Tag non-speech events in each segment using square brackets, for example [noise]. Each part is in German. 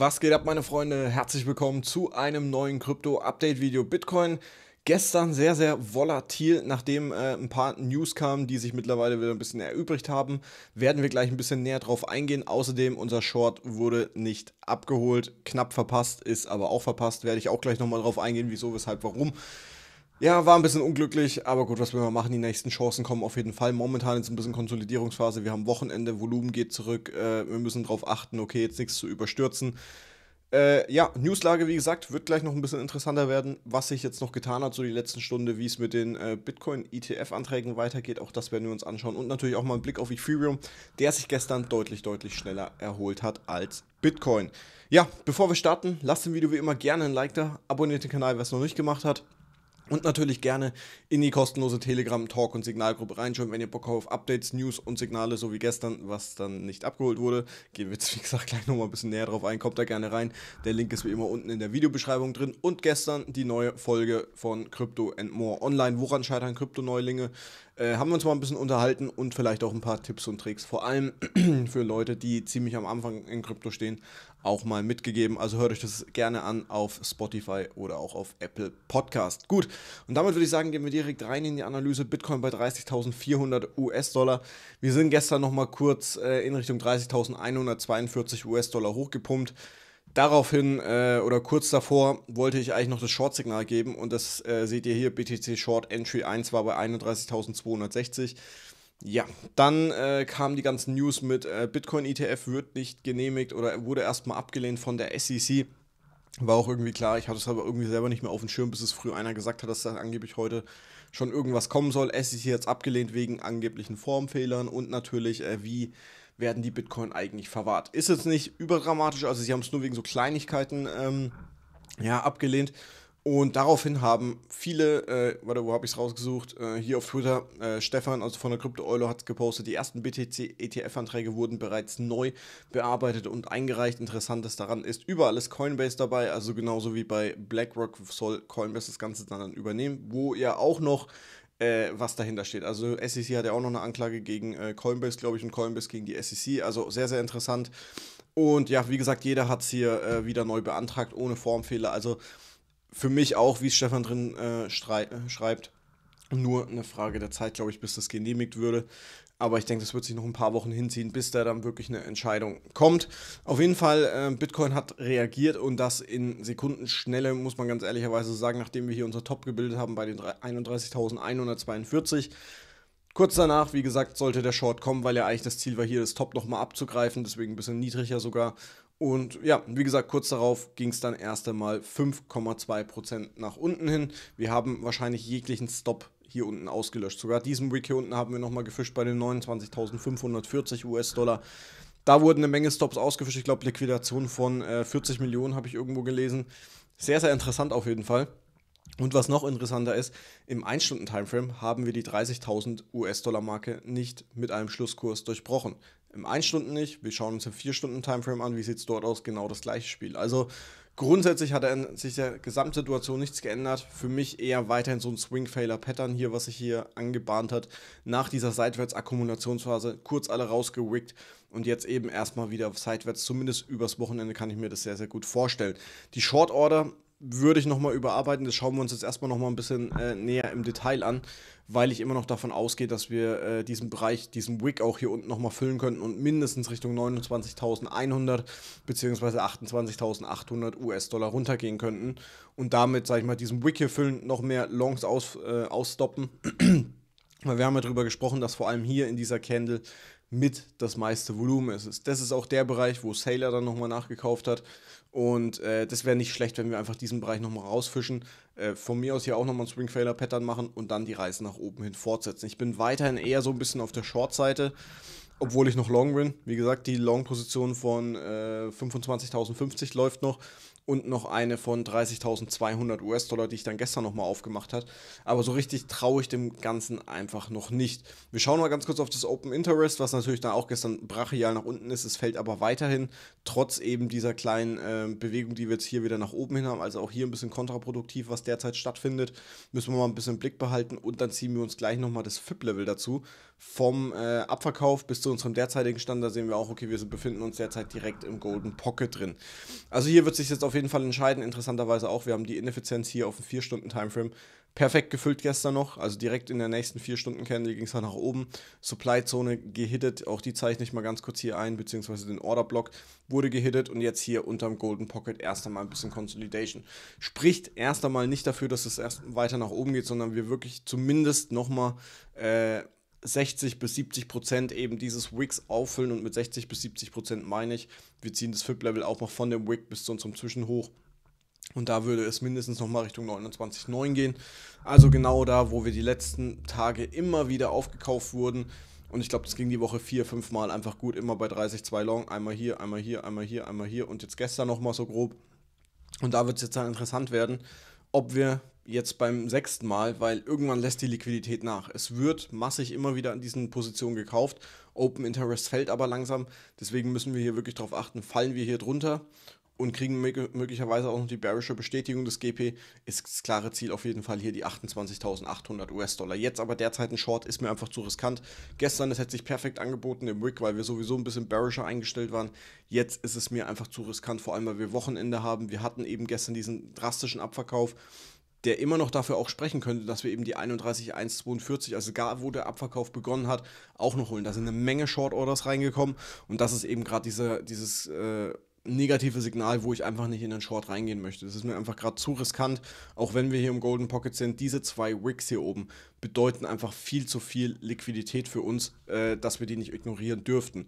Was geht ab, meine Freunde? Herzlich willkommen zu einem neuen Krypto-Update-Video. Bitcoin gestern sehr, sehr volatil, nachdem äh, ein paar News kamen, die sich mittlerweile wieder ein bisschen erübrigt haben. Werden wir gleich ein bisschen näher drauf eingehen. Außerdem, unser Short wurde nicht abgeholt. Knapp verpasst, ist aber auch verpasst. Werde ich auch gleich nochmal drauf eingehen, wieso, weshalb, warum. Ja, war ein bisschen unglücklich, aber gut, was will man machen? Die nächsten Chancen kommen auf jeden Fall. Momentan ist ein bisschen Konsolidierungsphase. Wir haben Wochenende, Volumen geht zurück. Äh, wir müssen darauf achten, okay, jetzt nichts zu überstürzen. Äh, ja, Newslage, wie gesagt, wird gleich noch ein bisschen interessanter werden, was sich jetzt noch getan hat, so die letzten Stunde, wie es mit den äh, Bitcoin-ETF-Anträgen weitergeht. Auch das werden wir uns anschauen. Und natürlich auch mal einen Blick auf Ethereum, der sich gestern deutlich, deutlich schneller erholt hat als Bitcoin. Ja, bevor wir starten, lasst dem Video wie immer gerne ein Like da, abonniert den Kanal, wer es noch nicht gemacht hat. Und natürlich gerne in die kostenlose Telegram-Talk- und Signalgruppe reinschauen, wenn ihr Bock auf Updates, News und Signale, so wie gestern, was dann nicht abgeholt wurde. Gehen wir jetzt, wie gesagt, gleich nochmal ein bisschen näher drauf ein. Kommt da gerne rein. Der Link ist wie immer unten in der Videobeschreibung drin. Und gestern die neue Folge von Crypto and More Online. Woran scheitern Krypto-Neulinge? Äh, haben wir uns mal ein bisschen unterhalten und vielleicht auch ein paar Tipps und Tricks, vor allem [clears throat] für Leute, die ziemlich am Anfang in Krypto stehen, auch mal mitgegeben. Also hört euch das gerne an auf Spotify oder auch auf Apple Podcast. Gut, und damit würde ich sagen, gehen wir direkt rein in die Analyse. Bitcoin bei 30.400 US-Dollar. Wir sind gestern nochmal kurz äh, in Richtung 30.142 US-Dollar hochgepumpt. Daraufhin äh, oder kurz davor wollte ich eigentlich noch das Short-Signal geben und das äh, seht ihr hier, BTC Short Entry 1 war bei 31.260. Ja, dann äh, kamen die ganzen News mit äh, Bitcoin ETF wird nicht genehmigt oder wurde erstmal abgelehnt von der SEC. War auch irgendwie klar, ich hatte es aber irgendwie selber nicht mehr auf dem Schirm, bis es früh einer gesagt hat, dass da angeblich heute schon irgendwas kommen soll. SEC hat es abgelehnt wegen angeblichen Formfehlern und natürlich äh, wie werden die Bitcoin eigentlich verwahrt. Ist jetzt nicht überdramatisch, also sie haben es nur wegen so Kleinigkeiten ähm, ja, abgelehnt. Und daraufhin haben viele, äh, warte, wo habe ich es rausgesucht? Äh, hier auf Twitter, äh, Stefan, also von der Crypto Eule, hat es gepostet, die ersten BTC-ETF-Anträge wurden bereits neu bearbeitet und eingereicht. Interessantes daran ist, überall ist Coinbase dabei, also genauso wie bei BlackRock soll Coinbase das Ganze dann, dann übernehmen, wo ja auch noch äh, was dahinter steht. Also SEC hat ja auch noch eine Anklage gegen äh, Coinbase, glaube ich, und Coinbase gegen die SEC. Also sehr, sehr interessant. Und ja, wie gesagt, jeder hat es hier äh, wieder neu beantragt, ohne Formfehler. Also für mich auch, wie es Stefan drin äh, schrei äh, schreibt, nur eine Frage der Zeit, glaube ich, bis das genehmigt würde. Aber ich denke, das wird sich noch ein paar Wochen hinziehen, bis da dann wirklich eine Entscheidung kommt. Auf jeden Fall, äh, Bitcoin hat reagiert und das in Sekundenschnelle, muss man ganz ehrlicherweise sagen, nachdem wir hier unser Top gebildet haben bei den 31.142. Kurz danach, wie gesagt, sollte der Short kommen, weil ja eigentlich das Ziel war, hier das Top nochmal abzugreifen, deswegen ein bisschen niedriger sogar. Und ja, wie gesagt, kurz darauf ging es dann erst einmal 5,2% nach unten hin. Wir haben wahrscheinlich jeglichen Stop hier unten ausgelöscht. Sogar diesen Week hier unten haben wir nochmal gefischt bei den 29.540 US-Dollar. Da wurden eine Menge Stops ausgefischt. Ich glaube, Liquidation von äh, 40 Millionen habe ich irgendwo gelesen. Sehr, sehr interessant auf jeden Fall. Und was noch interessanter ist, im 1-Stunden-Timeframe haben wir die 30.000 US-Dollar-Marke nicht mit einem Schlusskurs durchbrochen. Im 1-Stunden nicht, wir schauen uns im 4-Stunden-Timeframe an, wie sieht es dort aus, genau das gleiche Spiel. Also Grundsätzlich hat er in sich der Gesamtsituation nichts geändert. Für mich eher weiterhin so ein swing failer pattern hier, was sich hier angebahnt hat. Nach dieser Seitwärts-Akkumulationsphase kurz alle rausgewickt und jetzt eben erstmal wieder seitwärts, zumindest übers Wochenende kann ich mir das sehr, sehr gut vorstellen. Die Short Order würde ich nochmal überarbeiten. Das schauen wir uns jetzt erstmal nochmal ein bisschen äh, näher im Detail an, weil ich immer noch davon ausgehe, dass wir äh, diesen Bereich, diesen Wick auch hier unten nochmal füllen könnten und mindestens Richtung 29.100 bzw. 28.800 US-Dollar runtergehen könnten und damit, sage ich mal, diesen Wick hier füllen, noch mehr Longs aus, äh, ausstoppen. [clears throat] Weil wir haben ja darüber gesprochen, dass vor allem hier in dieser Candle mit das meiste Volumen ist. Das ist auch der Bereich, wo Sailor dann nochmal nachgekauft hat. Und äh, das wäre nicht schlecht, wenn wir einfach diesen Bereich nochmal rausfischen. Äh, von mir aus hier auch nochmal ein Spring Failure Pattern machen und dann die Reise nach oben hin fortsetzen. Ich bin weiterhin eher so ein bisschen auf der Short-Seite obwohl ich noch long bin. Wie gesagt, die Long-Position von äh, 25.050 läuft noch und noch eine von 30.200 US-Dollar, die ich dann gestern nochmal aufgemacht hat. Aber so richtig traue ich dem Ganzen einfach noch nicht. Wir schauen mal ganz kurz auf das Open Interest, was natürlich dann auch gestern brachial nach unten ist. Es fällt aber weiterhin, trotz eben dieser kleinen äh, Bewegung, die wir jetzt hier wieder nach oben hin haben. Also auch hier ein bisschen kontraproduktiv, was derzeit stattfindet. Müssen wir mal ein bisschen im Blick behalten und dann ziehen wir uns gleich nochmal das FIP-Level dazu. Vom äh, Abverkauf bis zur zu unserem derzeitigen Stand, da sehen wir auch, okay, wir befinden uns derzeit direkt im Golden Pocket drin. Also hier wird sich jetzt auf jeden Fall entscheiden. Interessanterweise auch, wir haben die Ineffizienz hier auf dem 4-Stunden-Timeframe perfekt gefüllt gestern noch. Also direkt in der nächsten 4-Stunden-Candle ging es dann nach oben. Supply-Zone gehittet, auch die zeichne ich mal ganz kurz hier ein, beziehungsweise den Order-Block wurde gehittet und jetzt hier unterm Golden Pocket erst einmal ein bisschen Consolidation. Spricht erst einmal nicht dafür, dass es erst weiter nach oben geht, sondern wir wirklich zumindest nochmal äh, 60 bis 70 Prozent eben dieses Wigs auffüllen und mit 60 bis 70 Prozent meine ich, wir ziehen das FIP-Level auch noch von dem Wig bis zu unserem Zwischenhoch. Und da würde es mindestens nochmal Richtung 29,9 gehen. Also genau da, wo wir die letzten Tage immer wieder aufgekauft wurden. Und ich glaube, das ging die Woche vier, fünf Mal einfach gut, immer bei 30, 2 Long. Einmal hier, einmal hier, einmal hier, einmal hier. Und jetzt gestern nochmal so grob. Und da wird es jetzt dann interessant werden, ob wir jetzt beim sechsten Mal, weil irgendwann lässt die Liquidität nach. Es wird massig immer wieder an diesen Positionen gekauft. Open Interest fällt aber langsam. Deswegen müssen wir hier wirklich darauf achten, fallen wir hier drunter und kriegen möglicherweise auch noch die bearische Bestätigung des GP, ist das klare Ziel auf jeden Fall hier die 28.800 US-Dollar. Jetzt aber derzeit ein Short ist mir einfach zu riskant. Gestern, es hätte sich perfekt angeboten im Wick, weil wir sowieso ein bisschen bearischer eingestellt waren. Jetzt ist es mir einfach zu riskant, vor allem weil wir Wochenende haben. Wir hatten eben gestern diesen drastischen Abverkauf der immer noch dafür auch sprechen könnte, dass wir eben die 31,142, also gar wo der Abverkauf begonnen hat, auch noch holen. Da sind eine Menge Short Orders reingekommen und das ist eben gerade diese, dieses äh, negative Signal, wo ich einfach nicht in den Short reingehen möchte. Das ist mir einfach gerade zu riskant, auch wenn wir hier im Golden Pocket sind. Diese zwei Wicks hier oben bedeuten einfach viel zu viel Liquidität für uns, äh, dass wir die nicht ignorieren dürften.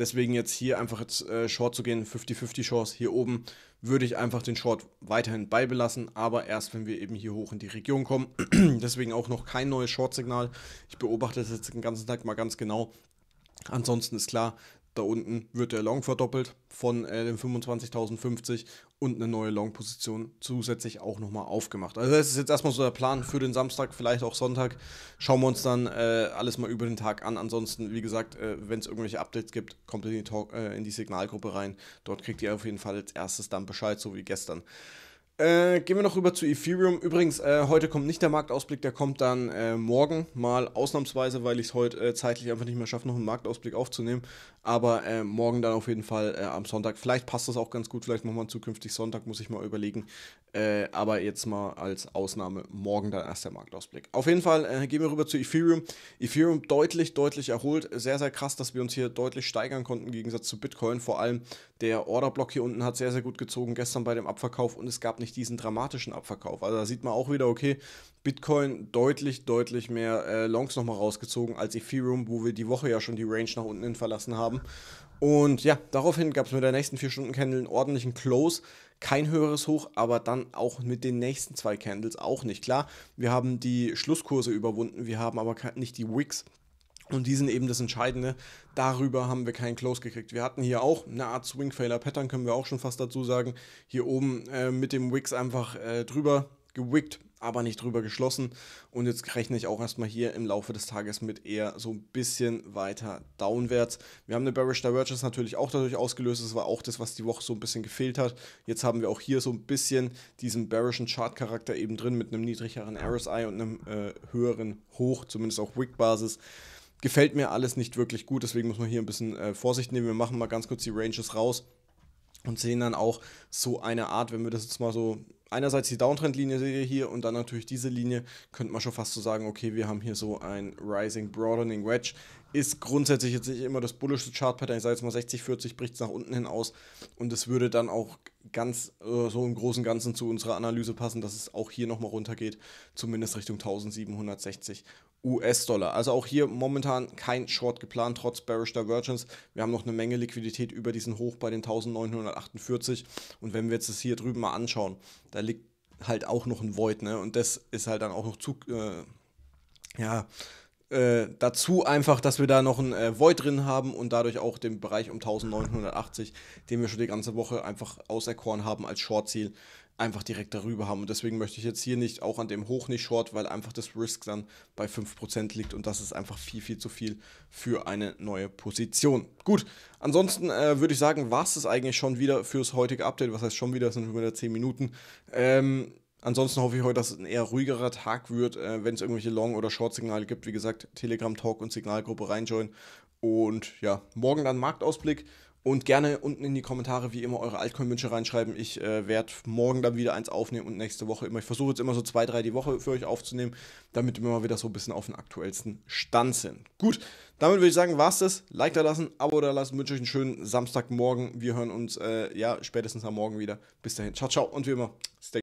Deswegen jetzt hier einfach jetzt äh, Short zu gehen, 50-50 Chance hier oben, würde ich einfach den Short weiterhin beibelassen, aber erst wenn wir eben hier hoch in die Region kommen. [clears throat] Deswegen auch noch kein neues Short-Signal. Ich beobachte das jetzt den ganzen Tag mal ganz genau. Ansonsten ist klar, da unten wird der Long verdoppelt von äh, den 25.050 und eine neue Long-Position zusätzlich auch nochmal aufgemacht. Also das ist jetzt erstmal so der Plan für den Samstag, vielleicht auch Sonntag. Schauen wir uns dann äh, alles mal über den Tag an. Ansonsten, wie gesagt, äh, wenn es irgendwelche Updates gibt, kommt in die, Talk, äh, in die Signalgruppe rein. Dort kriegt ihr auf jeden Fall als erstes dann Bescheid, so wie gestern. Äh, gehen wir noch rüber zu Ethereum. Übrigens, äh, heute kommt nicht der Marktausblick, der kommt dann äh, morgen mal ausnahmsweise, weil ich es heute äh, zeitlich einfach nicht mehr schaffe, noch einen Marktausblick aufzunehmen. Aber äh, morgen dann auf jeden Fall äh, am Sonntag. Vielleicht passt das auch ganz gut, vielleicht machen wir zukünftig Sonntag, muss ich mal überlegen. aber jetzt mal als Ausnahme morgen dann erst der Marktausblick. Auf jeden Fall gehen wir rüber zu Ethereum. Ethereum deutlich, deutlich erholt. Sehr, sehr krass, dass wir uns hier deutlich steigern konnten im Gegensatz zu Bitcoin. Vor allem der Orderblock hier unten hat sehr, sehr gut gezogen gestern bei dem Abverkauf und es gab nicht nicht diesen dramatischen Abverkauf. Also da sieht man auch wieder, okay, Bitcoin deutlich, deutlich mehr äh, Longs nochmal rausgezogen als Ethereum, wo wir die Woche ja schon die Range nach unten hin verlassen haben. Und ja, daraufhin gab es mit der nächsten 4-Stunden-Candle einen ordentlichen Close. Kein höheres Hoch, aber dann auch mit den nächsten zwei Candles auch nicht. Klar, wir haben die Schlusskurse überwunden, wir haben aber nicht die Wicks und die sind eben das Entscheidende. Darüber haben wir keinen Close gekriegt. Wir hatten hier auch eine Art Swing Failer Pattern, können wir auch schon fast dazu sagen. Hier oben äh, mit dem Wix einfach äh, drüber gewickt, aber nicht drüber geschlossen. Und jetzt rechne ich auch erstmal hier im Laufe des Tages mit eher so ein bisschen weiter downwärts. Wir haben eine Bearish Divergence natürlich auch dadurch ausgelöst. Das war auch das, was die Woche so ein bisschen gefehlt hat. Jetzt haben wir auch hier so ein bisschen diesen bearischen Chart-Charakter eben drin mit einem niedrigeren RSI und einem äh, höheren Hoch, zumindest auf Wick-Basis gefällt mir alles nicht wirklich gut, deswegen muss man hier ein bisschen äh, Vorsicht nehmen. Wir machen mal ganz kurz die Ranges raus und sehen dann auch so eine Art, wenn wir das jetzt mal so einerseits die Downtrend-Linie sehe hier und dann natürlich diese Linie, könnte man schon fast so sagen, okay, wir haben hier so ein Rising Broadening Wedge ist grundsätzlich jetzt nicht immer das bullischste Chart-Pattern. Ich sage jetzt mal 60, 40 bricht es nach unten hin aus. Und es würde dann auch ganz äh, so im Großen und Ganzen zu unserer Analyse passen, dass es auch hier nochmal runtergeht, zumindest Richtung 1760 US-Dollar. Also auch hier momentan kein Short geplant, trotz Bearish Divergence. Wir haben noch eine Menge Liquidität über diesen Hoch bei den 1948. Und wenn wir jetzt das hier drüben mal anschauen, da liegt halt auch noch ein Void. Ne? Und das ist halt dann auch noch zu. Äh, ja, äh, dazu einfach, dass wir da noch ein äh, Void drin haben und dadurch auch den Bereich um 1980, den wir schon die ganze Woche einfach auserkoren haben als Shortziel, einfach direkt darüber haben. Und deswegen möchte ich jetzt hier nicht auch an dem Hoch nicht short, weil einfach das Risk dann bei 5% liegt und das ist einfach viel, viel zu viel für eine neue Position. Gut, ansonsten äh, würde ich sagen, war es das eigentlich schon wieder fürs heutige Update. Was heißt schon wieder, das sind schon wieder 10 Minuten. Ähm, Ansonsten hoffe ich heute, dass es ein eher ruhigerer Tag wird, äh, wenn es irgendwelche Long- oder Short-Signale gibt. Wie gesagt, Telegram-Talk und Signalgruppe reinjoinen. Und ja, morgen dann Marktausblick. Und gerne unten in die Kommentare wie immer eure Altcoin-Wünsche reinschreiben. Ich äh, werde morgen dann wieder eins aufnehmen und nächste Woche immer. Ich versuche jetzt immer so zwei, drei die Woche für euch aufzunehmen, damit wir mal wieder so ein bisschen auf den aktuellsten Stand sind. Gut, damit würde ich sagen, war es das. Like da lassen, Abo da lassen. Wünsche euch einen schönen Samstagmorgen. Wir hören uns äh, ja spätestens am Morgen wieder. Bis dahin. Ciao, ciao und wie immer. Stay